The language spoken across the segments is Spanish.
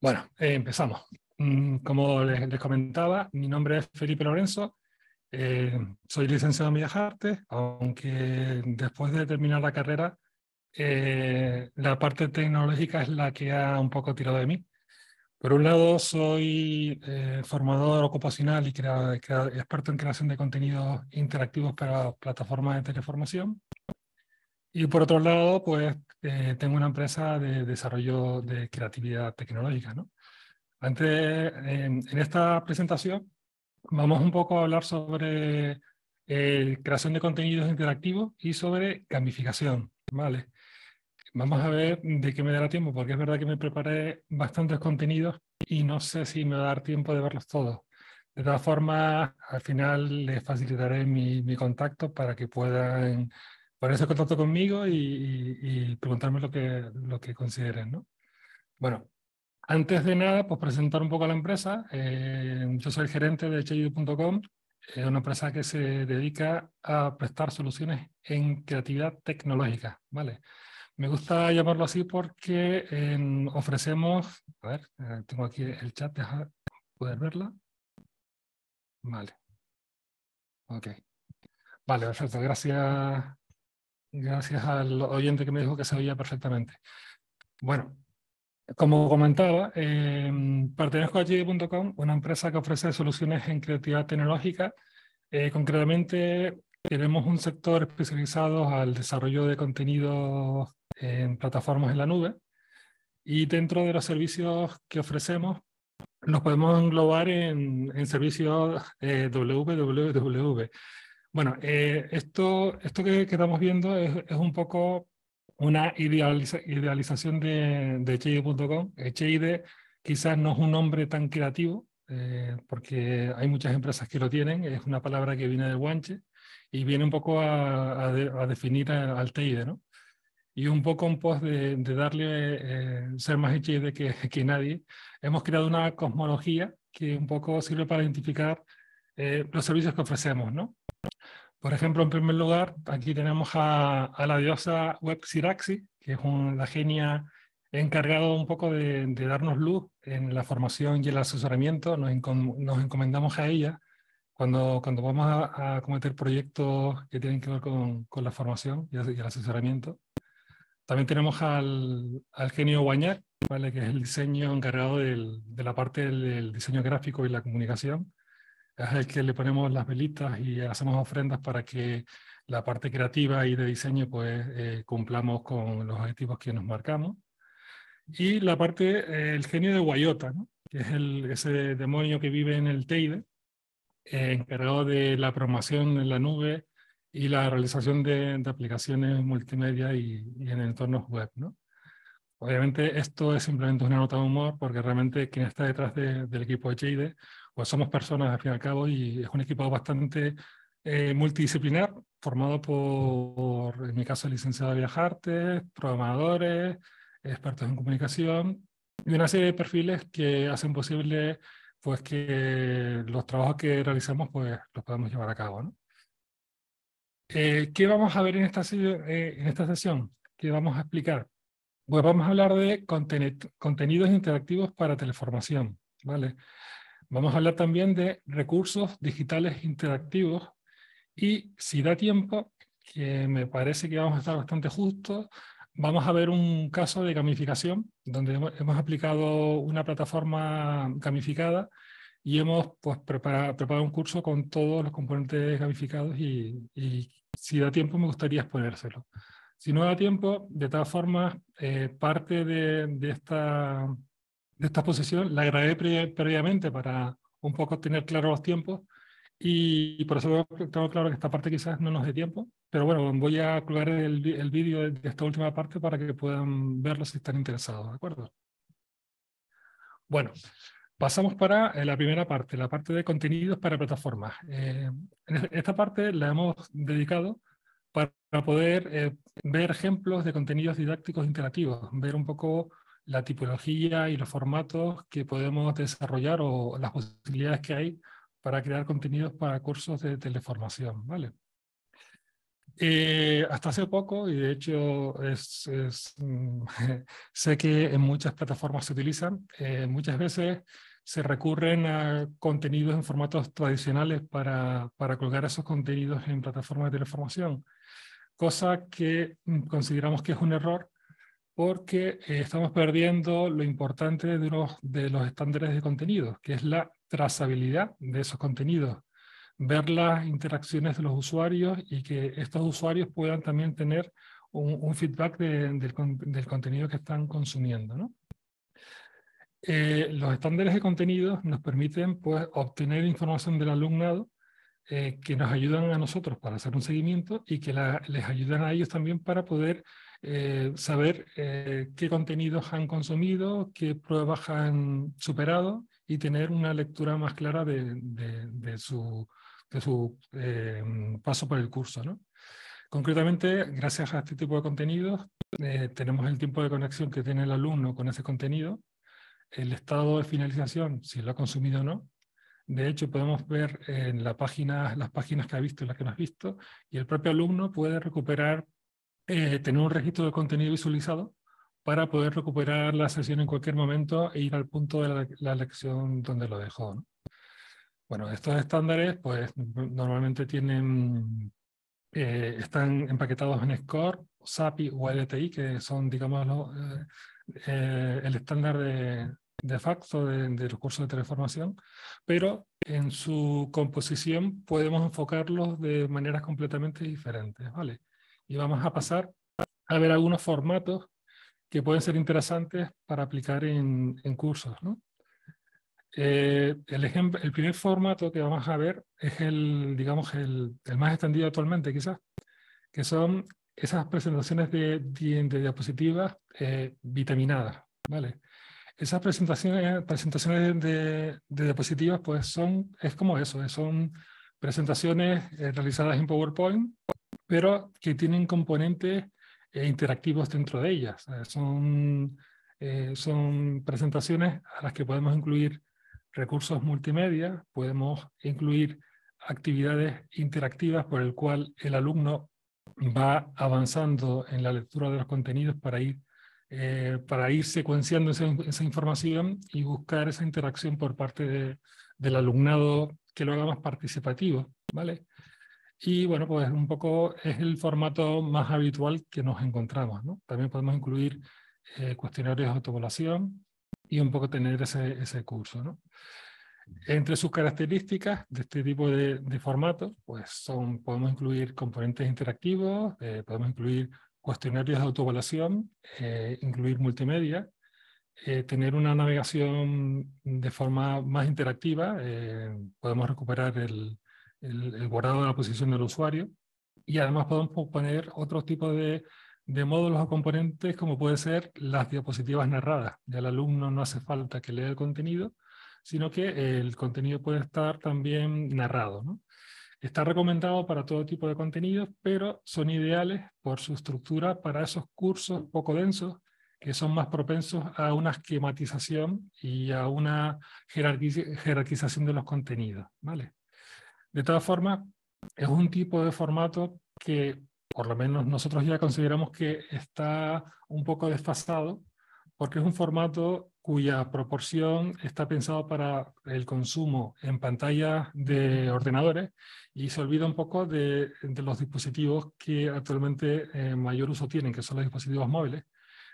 Bueno, eh, empezamos. Mm, como les, comentaba, mi nombre es Felipe Lorenzo, eh, soy licenciado en Bellas Artes, aunque después de terminar la carrera, eh, la parte tecnológica es la que ha un poco tirado de mí. Por un lado, soy formador ocupacional y experto en creación de contenidos interactivos para plataformas de teleformación. Y por otro lado, pues eh, tengo una empresa de desarrollo de creatividad tecnológica. ¿no? Antes, en, esta presentación, vamos un poco a hablar sobre eh, creación de contenidos interactivos y sobre gamificación. ¿vale? Vamos a ver de qué me dará tiempo, porque es verdad que me preparé bastantes contenidos y no sé si me va a dar tiempo de verlos todos. De todas formas, al final les facilitaré mi contacto para que puedan ponerse en contacto conmigo y, preguntarme lo que, lo que consideren. ¿no? Bueno, antes de nada, pues presentar un poco a la empresa. Eh, yo soy el gerente de chayu.com es una empresa que se dedica a prestar soluciones en creatividad tecnológica. ¿vale? Me gusta llamarlo así porque em, ofrecemos, a ver, eh, tengo aquí el chat, deja poder verla. Vale. Ok. Vale, perfecto. Gracias, Gracias al oyente que me dijo que se oía perfectamente. Bueno, como comentaba, em, pertenezco a GD.com, una empresa que ofrece soluciones en creatividad tecnológica. Eh, concretamente, tenemos un sector especializado al desarrollo de contenidos en plataformas en la nube. Y dentro de los servicios que ofrecemos, nos podemos englobar en, servicios WWW, eh, bueno, eh, esto, esto que, estamos viendo es, un poco una idealización de, de Cheide.com. E quizás no es un nombre tan creativo, eh, porque hay muchas empresas que lo tienen, es una palabra que viene del guanche y viene un poco a, definir al Teide, ¿no? Y un poco en pos de, darle eh, ser más Cheide que, que nadie, hemos creado una cosmología que un poco sirve para identificar eh, los servicios que ofrecemos, ¿no? Por ejemplo, en primer lugar, aquí tenemos a, la diosa Web Siraxi, que es una la genia encargada un poco de, darnos luz en la formación y el asesoramiento. Nos, encomendamos a ella cuando, cuando vamos a, cometer proyectos que tienen que ver con, con la formación y, el asesoramiento. También tenemos al, genio Guañac, ¿vale? que es el diseño encargado de la parte del diseño gráfico y la comunicación es el que le ponemos las velitas y hacemos ofrendas para que la parte creativa y de diseño pues eh, cumplamos con los objetivos que nos marcamos. Y la parte, eh, el genio de Guayota, que es el, ese demonio que vive en el Teide, eh, encargado de la programación en la nube y la realización de, aplicaciones multimedia y, en entornos web. ¿no? Obviamente esto es simplemente una nota de humor porque realmente quien está detrás del equipo de Teide pues somos personas al fin y al cabo y es un equipo bastante eh, multidisciplinar, formado por, en mi caso, licenciado de viajarte, programadores, expertos en comunicación y una serie de perfiles que hacen posible pues que los trabajos que realizamos pues los podamos llevar a cabo. ¿no? Eh, ¿Qué vamos a ver en esta, eh, en esta sesión? ¿Qué vamos a explicar? Pues vamos a hablar de contenidos interactivos para teleformación, ¿vale? Vamos a hablar también de recursos digitales interactivos y si da tiempo, que me parece que vamos a estar bastante justos, vamos a ver un caso de gamificación donde hemos aplicado una plataforma gamificada y hemos pues, preparado, un curso con todos los componentes gamificados y, si da tiempo me gustaría exponérselo. Si no da tiempo, de todas formas, eh, parte de, esta, de esta exposición, la grabé previamente para un poco tener claro los tiempos y, por eso tengo claro que esta parte quizás no nos dé tiempo, pero bueno, voy a colgar el, vídeo de, esta última parte para que puedan verlo si están interesados, ¿de acuerdo? Bueno, pasamos para eh, la primera parte, la parte de contenidos para plataformas. Eh, esta parte la hemos dedicado para poder eh, ver ejemplos de contenidos didácticos interactivos, ver un poco la tipología y los formatos que podemos desarrollar o las posibilidades que hay para crear contenidos para cursos de teleformación, ¿vale? Eh, hasta hace poco, y de hecho es, mm, sé que en muchas plataformas se utilizan, eh, muchas veces se recurren a contenidos en formatos tradicionales para, para colgar esos contenidos en plataformas de teleformación, cosa que mm, consideramos que es un error porque eh, estamos perdiendo lo importante de, de los estándares de contenido, que es la trazabilidad de esos contenidos, ver las interacciones de los usuarios y que estos usuarios puedan también tener un, feedback del, contenido que están consumiendo. Eh, los estándares de contenido nos permiten pues, obtener información del alumnado eh, que nos ayudan a nosotros para hacer un seguimiento y que les ayudan a ellos también para poder eh, saber eh, qué contenidos han consumido, qué pruebas han superado y tener una lectura más clara de, su, de su paso por el curso. Concretamente, gracias a este tipo de contenidos, tenemos el tiempo de conexión que tiene el alumno con ese contenido, el estado de finalización, si lo ha consumido o no, de hecho, podemos ver en la página, las páginas que ha visto y las que no has visto, y el propio alumno puede recuperar, eh, tener un registro de contenido visualizado para poder recuperar la sesión en cualquier momento e ir al punto de la, lección donde lo dejó. Bueno, estos estándares pues normalmente tienen, eh, están empaquetados en SCORE, SAPI o LTI, que son, digamos, eh, el estándar de, de facto de, los cursos de transformación, pero en su composición podemos enfocarlos de maneras completamente diferentes, ¿vale? Y vamos a pasar a ver algunos formatos que pueden ser interesantes para aplicar en, en cursos, ¿no? Eh, el, ejemplo, el primer formato que vamos a ver es el, digamos, el, el más extendido actualmente quizás, que son esas presentaciones de, de, diapositivas eh, vitaminadas, ¿vale? Esas presentaciones, presentaciones de, de, diapositivas, pues son, es como eso, eh, son presentaciones eh, realizadas en PowerPoint, pero que tienen componentes eh, interactivos dentro de ellas. son, son presentaciones a las que podemos incluir recursos multimedia, podemos incluir actividades interactivas por el cual el alumno va avanzando en la lectura de los contenidos para ir eh, para ir secuenciando esa, información y buscar esa interacción por parte de, del alumnado que lo haga más participativo, ¿vale? Y bueno, pues un poco es el formato más habitual que nos encontramos, ¿no? También podemos incluir eh, cuestionarios de autoevaluación y un poco tener ese, ese curso, ¿no? Entre sus características de este tipo de, de formatos, pues son, podemos incluir componentes interactivos, eh, podemos incluir cuestionarios de autoevaluación, eh, incluir multimedia, eh, tener una navegación de forma más interactiva, eh, podemos recuperar el, el, de la posición del usuario y además podemos poner otro tipo de, módulos o componentes como puede ser las diapositivas narradas. Ya el alumno no hace falta que lea el contenido, sino que el contenido puede estar también narrado. ¿no? Está recomendado para todo tipo de contenidos, pero son ideales por su estructura para esos cursos poco densos que son más propensos a una esquematización y a una jerarquización de los contenidos. ¿vale? De todas formas, es un tipo de formato que por lo menos nosotros ya consideramos que está un poco desfasado porque es un formato cuya proporción está pensado para el consumo en pantalla de ordenadores y se olvida un poco de, los dispositivos que actualmente eh, mayor uso tienen, que son los dispositivos móviles,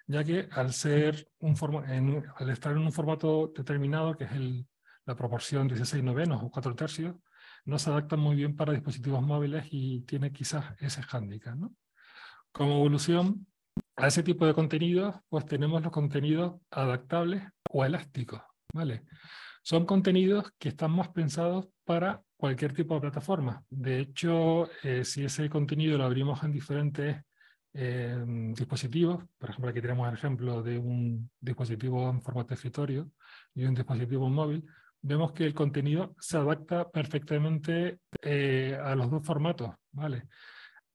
ya que al, ser un al estar en un formato determinado, que es la proporción 16 novenos o 4 tercios, no se adaptan muy bien para dispositivos móviles y tiene quizás ese hándicap. ¿no? Como evolución, a ese tipo de contenidos, pues tenemos los contenidos adaptables o elásticos, ¿vale? Son contenidos que están más pensados para cualquier tipo de plataforma. De hecho, eh, si ese contenido lo abrimos en diferentes eh, dispositivos, por ejemplo, aquí tenemos el ejemplo de un dispositivo en formato escritorio y un dispositivo móvil, vemos que el contenido se adapta perfectamente eh, a los dos formatos, ¿vale?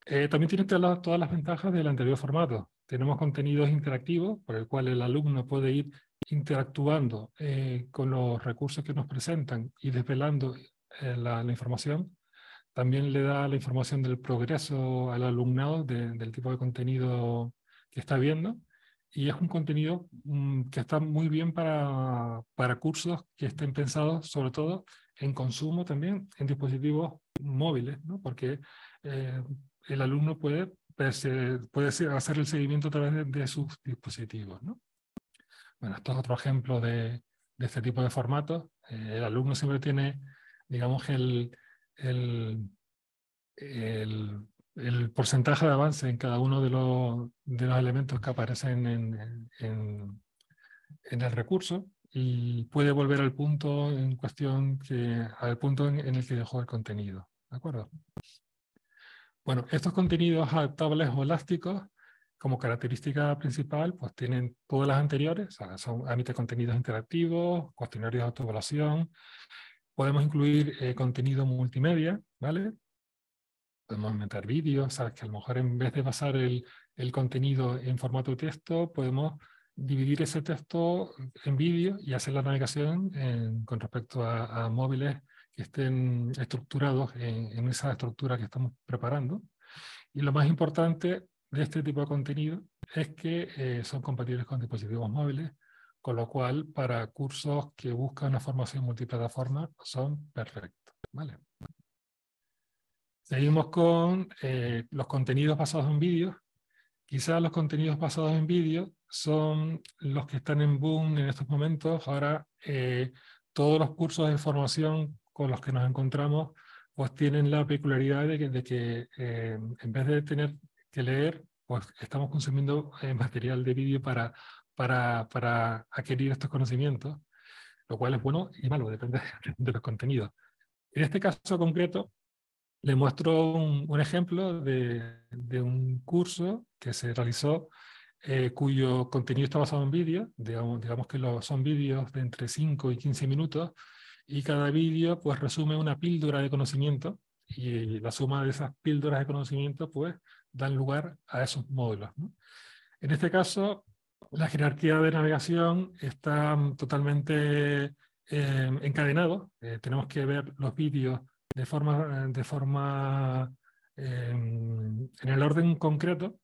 Eh, también tiene todas las, ventajas del anterior formato. Tenemos contenidos interactivos por el cual el alumno puede ir interactuando eh, con los recursos que nos presentan y desvelando eh, la, información. También le da la información del progreso al alumnado del tipo de contenido que está viendo. Y es un contenido mm, que está muy bien para, para cursos que estén pensados sobre todo en consumo también en dispositivos móviles, ¿no? porque el alumno puede, pues, eh, puede hacer el seguimiento a través de, sus dispositivos. Bueno, esto es otro ejemplo de, este tipo de formatos. Eh, el alumno siempre tiene, digamos, el, porcentaje de avance en cada uno de los, elementos que aparecen en, el recurso y puede volver al punto en cuestión al punto en, en el que dejó el contenido. ¿De acuerdo? Bueno, estos contenidos adaptables o elásticos, como característica principal, pues tienen todas las anteriores, o sea, son, de contenidos interactivos, cuestionarios de autoevaluación, podemos incluir eh, contenido multimedia, ¿vale? Podemos meter vídeos, o sea, que a lo mejor en vez de basar el, contenido en formato de texto, podemos dividir ese texto en vídeo y hacer la navegación eh, con respecto a móviles estén estructurados en, esa estructura que estamos preparando. Y lo más importante de este tipo de contenido es que eh, son compatibles con dispositivos móviles, con lo cual para cursos que buscan una formación multiplataforma son perfectos. ¿vale? Seguimos con eh, los contenidos basados en vídeos. Quizás los contenidos basados en vídeo son los que están en boom en estos momentos. Ahora eh, todos los cursos de formación con los que nos encontramos pues tienen la peculiaridad de que, eh, en vez de tener que leer, pues estamos consumiendo eh, material de vídeo para, adquirir estos conocimientos, lo cual es bueno y malo, depende de los contenidos. En este caso concreto, le muestro un, ejemplo de, un curso que se realizó eh, cuyo contenido está basado en vídeo, digamos, digamos que son vídeos de entre 5 y 15 minutos, y cada vídeo pues resume una píldora de conocimiento y eh, la suma de esas píldoras de conocimiento pues dan lugar a esos módulos. En este caso, la jerarquía de navegación está mm, totalmente encadenada. Em, encadenado. Eh, tenemos que ver los vídeos de forma, de forma em, en el orden concreto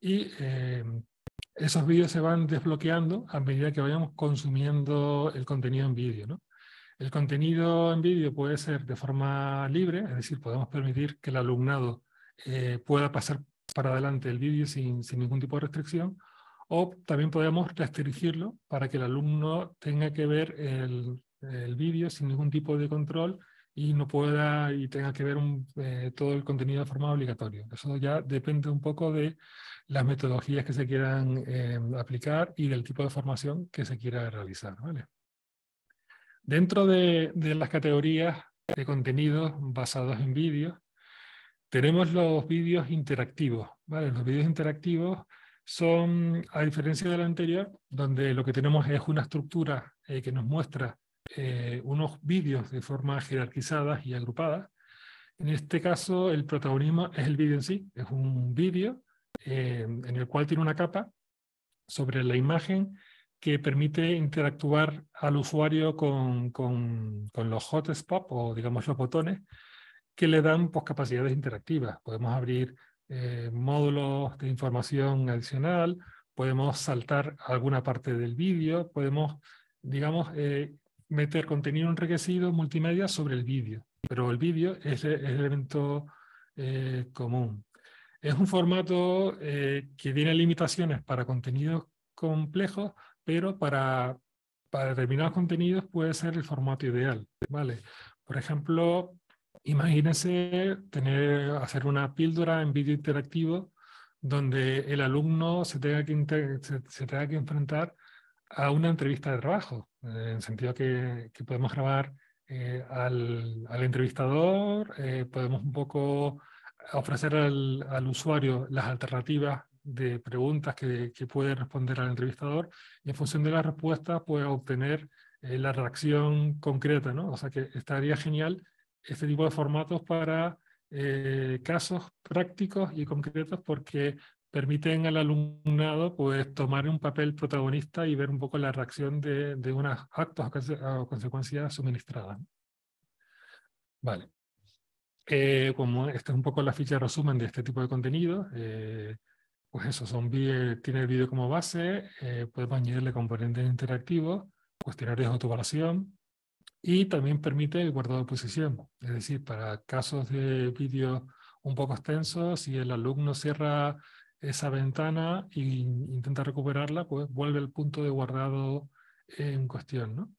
y em, esos vídeos se van desbloqueando a medida que vayamos consumiendo el contenido en vídeo. ¿no? El contenido en vídeo puede ser de forma libre, es decir, podemos permitir que el alumnado eh, pueda pasar para adelante el vídeo sin, ningún tipo de restricción, o también podemos restringirlo para que el alumno tenga que ver el, vídeo sin ningún tipo de control y no pueda y tenga que ver eh, todo el contenido de forma obligatoria. Eso ya depende un poco de las metodologías que se quieran eh, aplicar y del tipo de formación que se quiera realizar. ¿vale? Dentro de, las categorías de contenidos basados en vídeos, tenemos los vídeos interactivos. Los vídeos interactivos son, a diferencia de del anterior, donde lo que tenemos es una estructura eh, que nos muestra eh, unos vídeos de forma jerarquizada y agrupada. En este caso, el protagonismo es el vídeo en sí, es un vídeo eh, en el cual tiene una capa sobre la imagen que permite interactuar al usuario con, los hotspots o digamos los botones que le dan pues, capacidades interactivas. Podemos abrir eh, módulos de información adicional, podemos saltar alguna parte del vídeo, podemos, digamos, eh, meter contenido enriquecido multimedia sobre el vídeo. Pero el vídeo es, el elemento eh, común. Es un formato que tiene limitaciones para contenidos complejos, pero para, determinados contenidos puede ser el formato ideal, ¿vale? Por ejemplo, imagínense hacer una píldora en vídeo interactivo donde el alumno se tenga que, se, que enfrentar a una entrevista de trabajo, eh, en el sentido que, que podemos grabar eh, al, entrevistador, eh, podemos un poco ofrecer al, usuario las alternativas de preguntas que, que, puede responder al entrevistador y en función de la respuesta puede obtener eh, la reacción concreta, ¿no? O sea que estaría genial este tipo de formatos para eh, casos prácticos y concretos porque permiten al alumnado pues tomar un papel protagonista y ver un poco la reacción de, de unos actos o consecuencias suministradas. Vale. Eh, como esta es un poco la ficha de resumen de este tipo de contenido, pues eso, Zombie tiene el vídeo como base, eh, podemos añadirle componentes interactivos, cuestionarios de autoevaluación y también permite el guardado de posición. Es decir, para casos de vídeos un poco extensos, si el alumno cierra esa ventana e intenta recuperarla, pues vuelve al punto de guardado en cuestión. ¿no?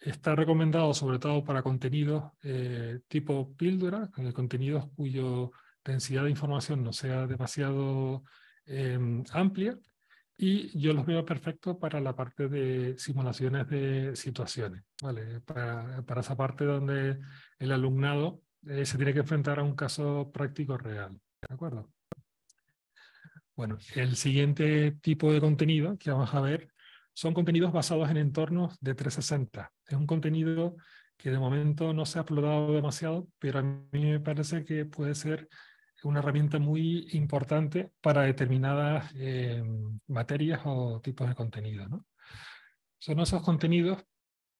Está recomendado sobre todo para contenidos eh, tipo píldora, eh, contenidos cuyo densidad de información no sea demasiado Em, amplia y yo los veo perfecto para la parte de simulaciones de situaciones, ¿vale? Para, esa parte donde el alumnado eh, se tiene que enfrentar a un caso práctico real, ¿de acuerdo? Bueno, el siguiente tipo de contenido que vamos a ver son contenidos basados en entornos de 360. Es un contenido que de momento no se ha explotado demasiado, pero a mí me parece que puede ser una herramienta muy importante para determinadas eh, materias o tipos de contenido. Son esos contenidos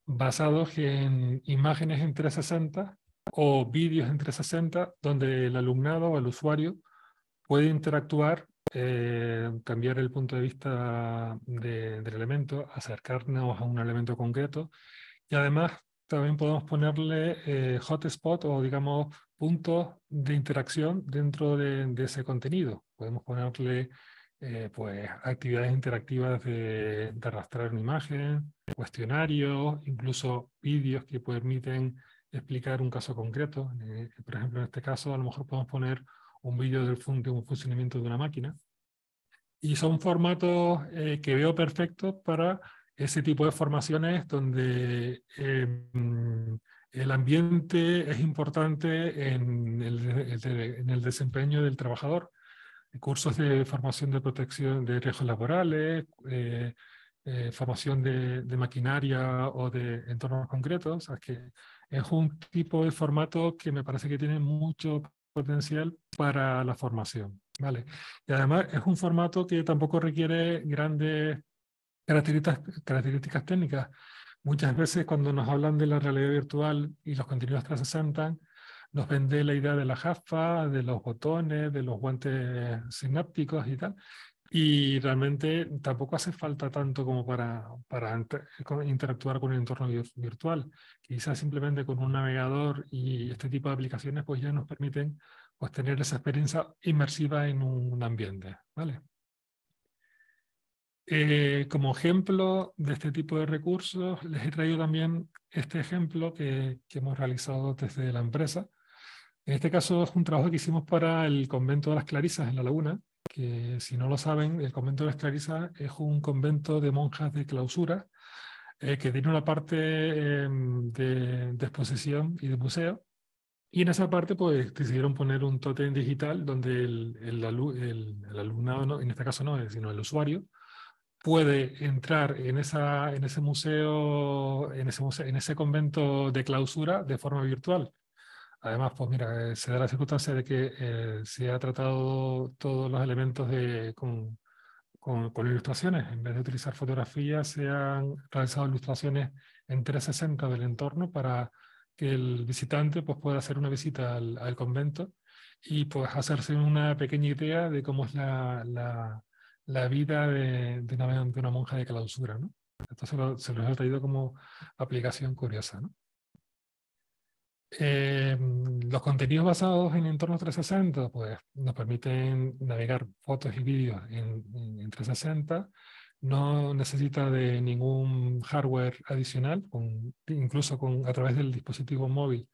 basados en imágenes entre 60 o vídeos entre 60, donde el alumnado o el usuario puede interactuar, eh, cambiar el punto de vista del elemento, acercarnos a un elemento concreto y además también podemos ponerle eh, hotspot o digamos puntos de interacción dentro de, ese contenido. Podemos ponerle eh, pues, actividades interactivas de, arrastrar una imagen, cuestionarios, incluso vídeos que permiten explicar un caso concreto. Eh, por ejemplo, en este caso a lo mejor podemos poner un vídeo del de un funcionamiento de una máquina. Y son formatos eh, que veo perfectos para ese tipo de formaciones donde em, el ambiente es importante en el, desempeño del trabajador. Cursos de formación de protección de riesgos laborales, eh, eh, formación de, maquinaria o de entornos concretos. que es un tipo de formato que me parece que tiene mucho potencial para la formación. ¿vale? Y además es un formato que tampoco requiere grandes características, técnicas. Muchas veces cuando nos hablan de la realidad virtual y los contenidos 360, nos vende la idea de la jafa, de los botones, de los guantes sinápticos y tal. Y realmente tampoco hace falta tanto como para, para interactuar con el entorno virtual. Quizás simplemente con un navegador y este tipo de aplicaciones pues ya nos permiten pues, tener esa experiencia inmersiva en un ambiente. ¿vale? Eh, como ejemplo de este tipo de recursos, les he traído también este ejemplo que, hemos realizado desde la empresa. En este caso es un trabajo que hicimos para el convento de las Clarisas en La Laguna, que si no lo saben, el convento de las Clarisas es un convento de monjas de clausura eh, que tiene una parte em, de, exposición y de museo. Y en esa parte, pues, decidieron poner un tótem digital donde el, alumnado, no, en este caso no, eh, sino el usuario, puede entrar en, esa, en ese museo, en ese, en ese convento de clausura de forma virtual. Además, pues mira, eh, se da la circunstancia de que eh, se ha tratado todos los elementos de, con, con, ilustraciones. En vez de utilizar fotografías, se han realizado ilustraciones en 360 del entorno para que el visitante pues, pueda hacer una visita al, convento y pues hacerse una pequeña idea de cómo es la la vida de, una, monja de clausura. ¿no? Entonces se los ha traído como aplicación curiosa. Eh, los contenidos basados en entornos 360 pues, nos permiten navegar fotos y vídeos en, 360 no necesita de ningún hardware adicional, incluso con, a través del dispositivo móvil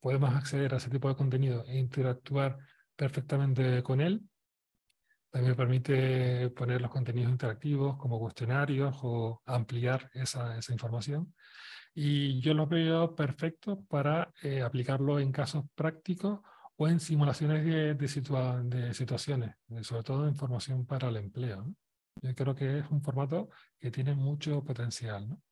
podemos acceder a ese tipo de contenido e interactuar perfectamente con él. También permite poner los contenidos interactivos como cuestionarios o ampliar esa, esa información. Y yo lo veo perfecto para eh, aplicarlo en casos prácticos o en simulaciones de, de, situaciones, eh, sobre todo en formación para el empleo. Yo creo que es un formato que tiene mucho potencial. ¿no?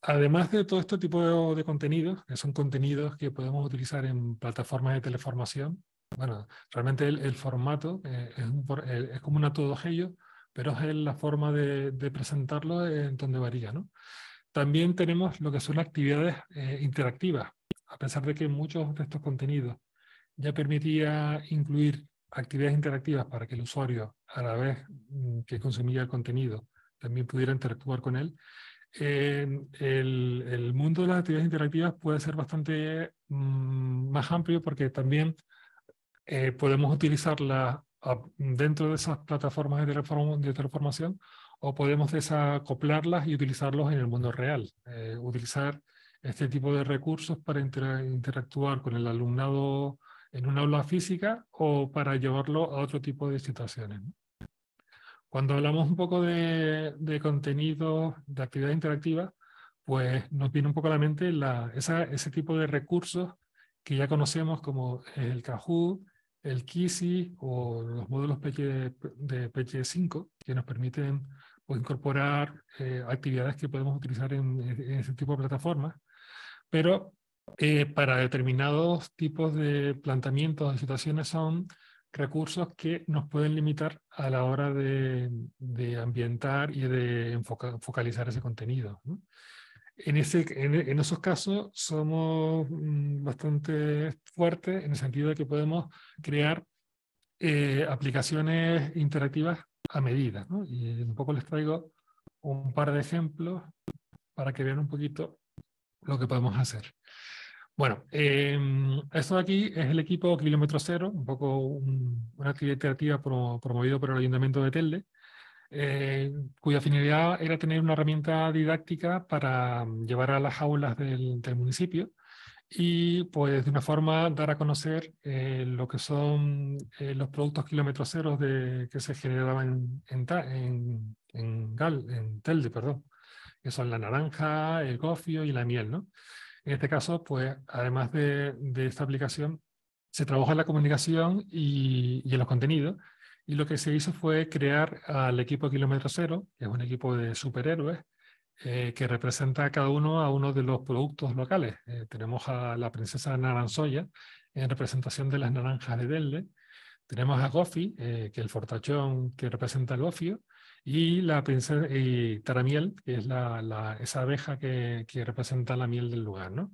Además de todo este tipo de, de contenidos, que son contenidos que podemos utilizar en plataformas de teleformación, bueno, realmente el, formato eh, es, un, eh, es, común a todos ellos, pero es la forma de, presentarlo en donde varía. ¿no? También tenemos lo que son actividades eh, interactivas, a pesar de que muchos de estos contenidos ya permitía incluir actividades interactivas para que el usuario, a la vez mm, que consumía el contenido, también pudiera interactuar con él. el, mundo de las actividades interactivas puede ser bastante mm, más amplio porque también eh, podemos utilizarlas dentro de esas plataformas de, transformación o podemos desacoplarlas y utilizarlos en el mundo real. Eh, utilizar este tipo de recursos para interactuar con el alumnado en una aula física o para llevarlo a otro tipo de situaciones. Cuando hablamos un poco de, contenido, de actividad interactiva, pues nos viene un poco a la mente ese tipo de recursos que ya conocemos como el Kahoot, el KISI o los módulos de PG5 que nos permiten pues, incorporar eh, actividades que podemos utilizar en, ese tipo de plataformas, pero eh, para determinados tipos de planteamientos, de situaciones, son recursos que nos pueden limitar a la hora de, ambientar y de focalizar ese contenido. En, esos casos somos mm, bastante fuertes en el sentido de que podemos crear eh, aplicaciones interactivas a medida. Y un poco les traigo un par de ejemplos para que vean un poquito lo que podemos hacer. Bueno, em, esto de aquí es el equipo Kilómetro Cero, un poco una actividad interactiva promovida por el Ayuntamiento de Telde, eh, cuya finalidad era tener una herramienta didáctica para mm, llevar a las aulas del, municipio y pues de una forma dar a conocer eh, lo que son eh, los productos kilómetros ceros que se generaban en, en, en, Gal, en, Telde, perdón, que son la naranja, el gofio y la miel. ¿no? En este caso, pues además de, esta aplicación, se trabaja en la comunicación y, y en los contenidos y lo que se hizo fue crear al equipo Kilómetro Cero, que es un equipo de superhéroes, eh, que representa a cada uno a uno de los productos locales. Eh, tenemos a la princesa Naranzoya en representación de las naranjas de Delde. Tenemos a Gofi, eh, que es el fortachón que representa el gofio. Y la princesa Taramiel, que es la, esa abeja que, que representa la miel del lugar. ¿no?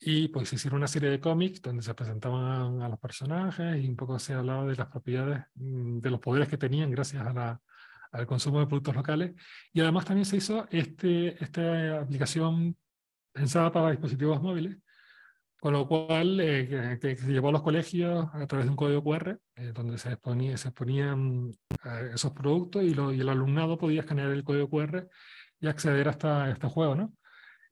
y pues hicieron una serie de cómics donde se presentaban a los personajes y un poco se hablaba de las propiedades, mm, de los poderes que tenían gracias a la, al consumo de productos locales. Y además también se hizo este, esta aplicación pensada para dispositivos móviles, con lo cual eh, que, se llevó a los colegios a través de un código QR, eh, donde se, exponía, se exponían eh, esos productos y, y, el alumnado podía escanear el código QR y acceder hasta este juego, ¿no?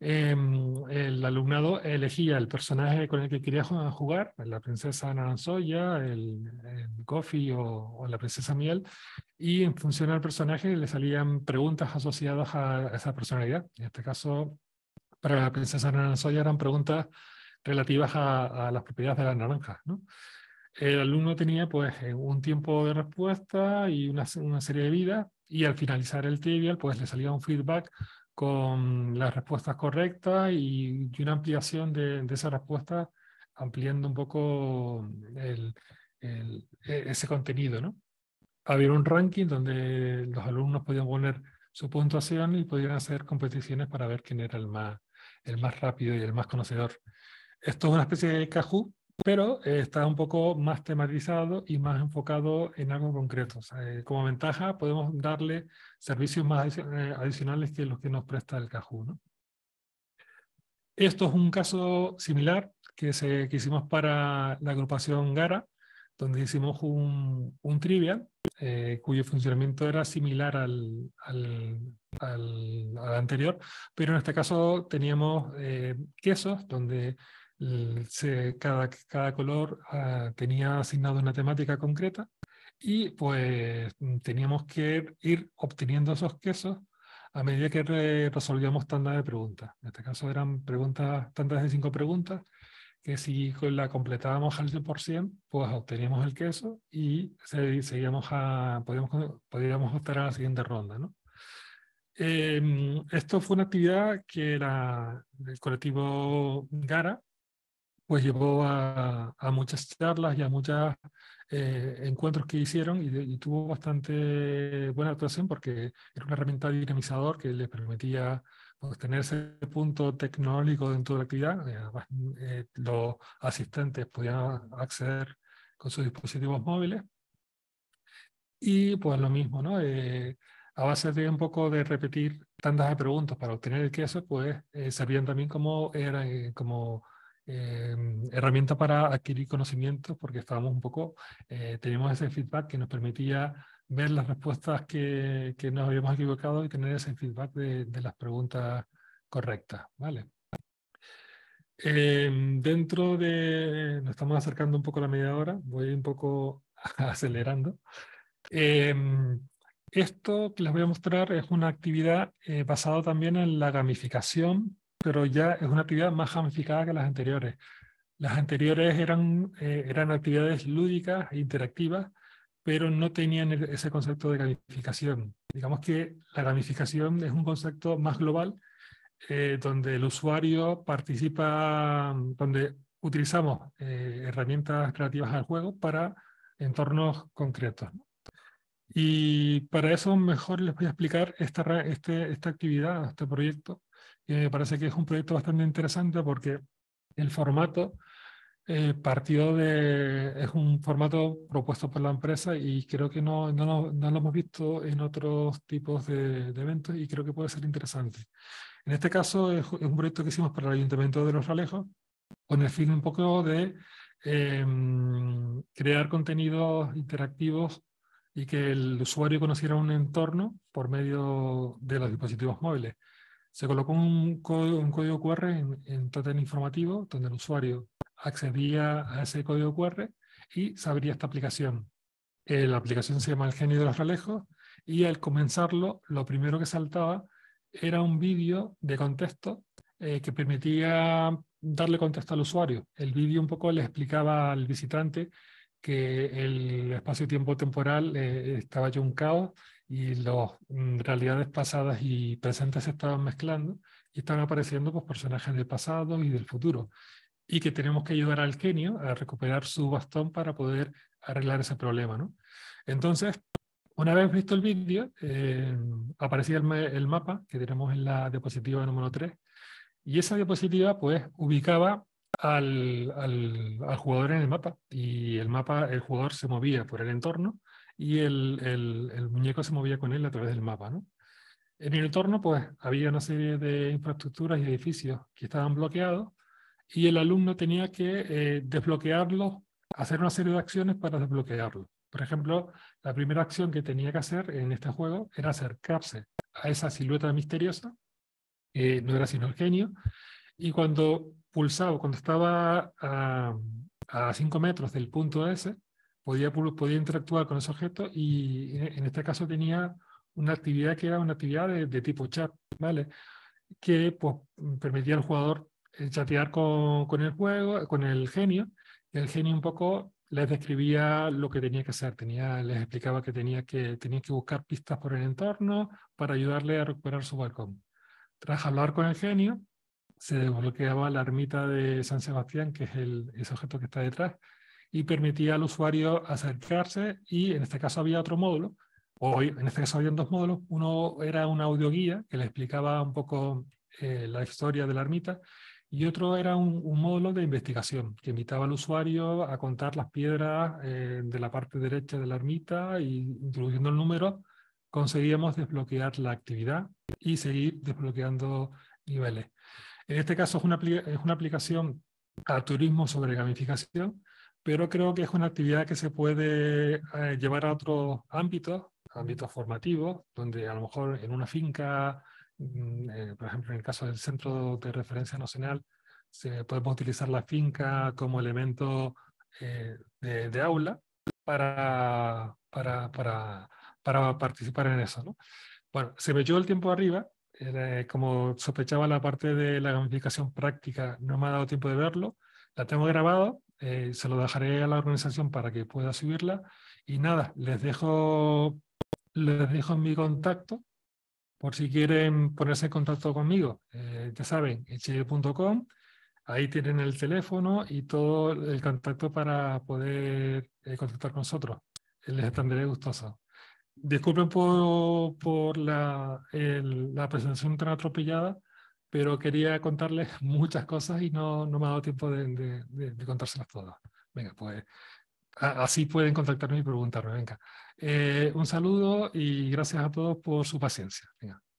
Em, el alumnado elegía el personaje con el que quería jugar, la princesa Naranzoya, el, el o, la princesa Miel, y en función al personaje le salían preguntas asociadas a esa personalidad. En este caso, para la princesa Naranzoya eran preguntas relativas a, las propiedades de la naranja. El alumno tenía pues eh, un tiempo de respuesta y una, serie de vidas, y al finalizar el trivial pues le salía un feedback con las respuestas correctas y, una ampliación de, esa respuesta, ampliando un poco e, ese contenido. ¿no? Había un ranking donde los alumnos podían poner su puntuación y podían hacer competiciones para ver quién era el más, el más rápido y el más conocedor. Esto es una especie de Kahoot, pero eh, está un poco más tematizado y más enfocado en algo concreto. Eh, como ventaja, podemos darle servicios más eh, adicionales que los que nos presta el Cajú. Esto es un caso similar que, se, hicimos para la agrupación Gara, donde hicimos un, un trivial cuyo funcionamiento era similar al, al, anterior, pero en este caso teníamos quesos donde se, cada, cada color ah, tenía asignado una temática concreta y pues mm, teníamos que ir obteniendo esos quesos a medida que resolvíamos tandas de preguntas. En este caso eran preguntas, tandas de cinco preguntas, que si la completábamos al 100%, pues obteníamos el queso y seguíamos a, podíamos, podíamos optar a la siguiente ronda. ¿no? Em, esto fue una actividad que era el colectivo Gara pues llevó a, muchas charlas y a muchos eh, encuentros que hicieron y, tuvo bastante buena actuación porque era una herramienta dinamizador que les permitía pues, el ese punto tecnológico dentro de la actividad. Eh, eh, los asistentes podían acceder con sus dispositivos móviles. Y pues lo mismo, ¿no? a base de un poco de repetir tantas de preguntas para obtener el queso, pues sabían también cómo era, cómo Em, herramienta para adquirir conocimientos porque estábamos un poco, eh, teníamos ese feedback que nos permitía ver las respuestas que, que nos habíamos equivocado y tener ese feedback de, las preguntas correctas. ¿vale? Em, dentro de, nos estamos acercando un poco a la media hora, voy un poco acelerando. Em, esto que les voy a mostrar es una actividad eh, basada también en la gamificación pero ya es una actividad más gamificada que las anteriores. Las anteriores eran, eh, eran actividades lúdicas e interactivas, pero no tenían e-, ese concepto de gamificación. Digamos que la gamificación es un concepto más global, eh, donde el usuario participa, donde utilizamos eh, herramientas creativas al juego para entornos concretos. Y para eso mejor les voy a explicar esta, este, esta actividad, este proyecto, me parece que es un proyecto bastante interesante porque el formato eh, partió de, es un formato propuesto por la empresa y creo que no, lo hemos visto en otros tipos de, eventos y creo que puede ser interesante. En este caso es, un proyecto que hicimos para el Ayuntamiento de Los Ralejos con el fin un poco de em, crear contenidos interactivos y que el usuario conociera un entorno por medio de los dispositivos móviles. Se colocó un, código QR en, en totem informativo donde el usuario accedía a ese código QR y se abría esta aplicación. Eh, la aplicación se llama El genio de los relejos y al comenzarlo, lo primero que saltaba era un vídeo de contexto eh, que permitía darle contexto al usuario. El vídeo un poco le explicaba al visitante que el espacio-tiempo temporal eh, estaba ya un caos y las mm, realidades pasadas y presentes se estaban mezclando y estaban apareciendo pues, personajes del pasado y del futuro. Y que tenemos que ayudar al Kenio a recuperar su bastón para poder arreglar ese problema. ¿no? Entonces, una vez visto el vídeo, eh, aparecía el, mapa que tenemos en la diapositiva número 3. Y esa diapositiva pues ubicaba al, al, al jugador en el mapa. Y el mapa, el jugador se movía por el entorno y el, muñeco se movía con él a través del mapa. ¿no? En el entorno pues, había una serie de infraestructuras y edificios que estaban bloqueados y el alumno tenía que eh, desbloquearlos, hacer una serie de acciones para desbloquearlos. Por ejemplo, la primera acción que tenía que hacer en este juego era acercarse a esa silueta misteriosa, eh, no era sino el genio, y cuando pulsaba, cuando estaba a, a 5 metros del punto ese, podía, interactuar con ese objeto y en este caso tenía una actividad que era una actividad de, tipo chat, ¿vale? Que pues, permitía al jugador eh, chatear con, el juego, con el genio, y el genio un poco les describía lo que tenía que hacer, tenía, les explicaba que tenía que, tenía que buscar pistas por el entorno para ayudarle a recuperar su balcón. Tras hablar con el genio, se desbloqueaba la ermita de San Sebastián, que es el, ese objeto que está detrás, y permitía al usuario acercarse y en este caso había otro módulo, hoy en este caso habían dos módulos, uno era una audioguía que le explicaba un poco eh, la historia de la ermita y otro era un, módulo de investigación que invitaba al usuario a contar las piedras eh, de la parte derecha de la ermita y introduciendo el número conseguíamos desbloquear la actividad y seguir desbloqueando niveles. En este caso es una, es una aplicación a turismo sobre gamificación pero creo que es una actividad que se puede eh, llevar a otros ámbitos, ámbitos formativos, donde a lo mejor en una finca, mm, eh, por ejemplo en el caso del Centro de Referencia Nacional, se, podemos utilizar la finca como elemento eh, de, aula para, para, para, para, participar en eso. ¿no? Bueno, se me echó el tiempo arriba, como sospechaba la parte de la gamificación práctica, no me ha dado tiempo de verlo, la tengo grabado eh, se lo dejaré a la organización para que pueda subirla. Y nada, les dejo, les dejo mi contacto por si quieren ponerse en contacto conmigo. Eh, ya saben, eche.com, ahí tienen el teléfono y todo el contacto para poder eh, contactar con nosotros. Les atenderé gustoso. Disculpen por, la, la presentación tan atropellada pero quería contarles muchas cosas y no, no me ha dado tiempo de, contárselas todas. Venga, pues así pueden contactarme y preguntarme. Venga, eh, un saludo y gracias a todos por su paciencia. Venga.